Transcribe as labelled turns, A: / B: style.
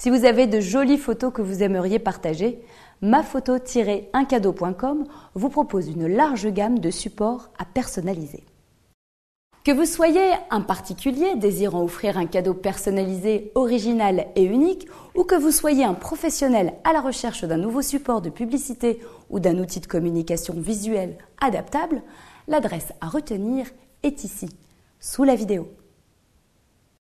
A: Si vous avez de jolies photos que vous aimeriez partager, maphoto-uncadeau.com vous propose une large gamme de supports à personnaliser. Que vous soyez un particulier désirant offrir un cadeau personnalisé, original et unique, ou que vous soyez un professionnel à la recherche d'un nouveau support de publicité ou d'un outil de communication visuelle adaptable, l'adresse à retenir est ici, sous la vidéo.